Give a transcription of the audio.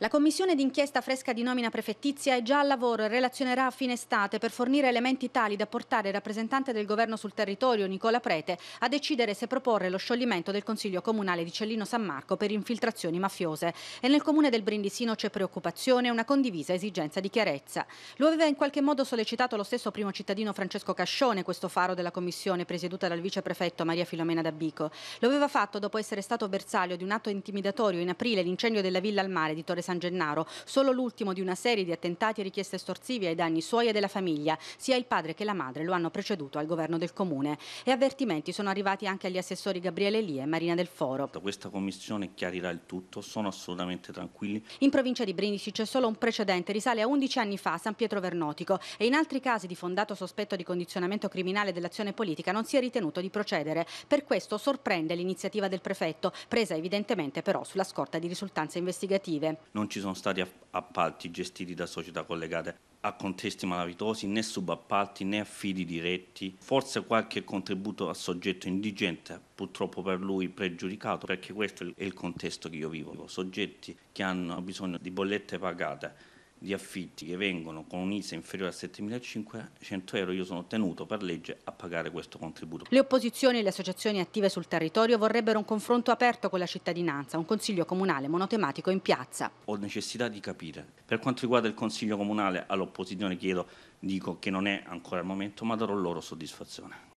La commissione d'inchiesta fresca di nomina prefettizia è già al lavoro e relazionerà a fine estate per fornire elementi tali da portare il rappresentante del governo sul territorio, Nicola Prete, a decidere se proporre lo scioglimento del Consiglio Comunale di Cellino San Marco per infiltrazioni mafiose. E nel comune del Brindisino c'è preoccupazione e una condivisa esigenza di chiarezza. Lo aveva in qualche modo sollecitato lo stesso primo cittadino Francesco Cascione, questo faro della commissione presieduta dal viceprefetto Maria Filomena D'Abico. Lo aveva fatto dopo essere stato bersaglio di un atto intimidatorio in aprile l'incendio della villa al mare di Torre San Gennaro, solo l'ultimo di una serie di attentati e richieste estorsive ai danni suoi e della famiglia. Sia il padre che la madre lo hanno preceduto al governo del comune e avvertimenti sono arrivati anche agli assessori Gabriele Lì e Marina del Foro. Questa commissione chiarirà il tutto, sono assolutamente tranquilli. In provincia di Brindisi c'è solo un precedente, risale a 11 anni fa a San Pietro Vernotico e in altri casi di fondato sospetto di condizionamento criminale dell'azione politica non si è ritenuto di procedere. Per questo sorprende l'iniziativa del prefetto, presa evidentemente però sulla scorta di risultanze investigative non ci sono stati appalti gestiti da società collegate a contesti malavitosi, né subappalti né affidi diretti, forse qualche contributo a soggetto indigente, purtroppo per lui pregiudicato, perché questo è il contesto che io vivo, soggetti che hanno bisogno di bollette pagate di affitti che vengono con un ISE inferiore a 7.500 euro io sono tenuto per legge a pagare questo contributo. Le opposizioni e le associazioni attive sul territorio vorrebbero un confronto aperto con la cittadinanza, un consiglio comunale monotematico in piazza. Ho necessità di capire. Per quanto riguarda il consiglio comunale all'opposizione chiedo, dico che non è ancora il momento ma darò loro soddisfazione.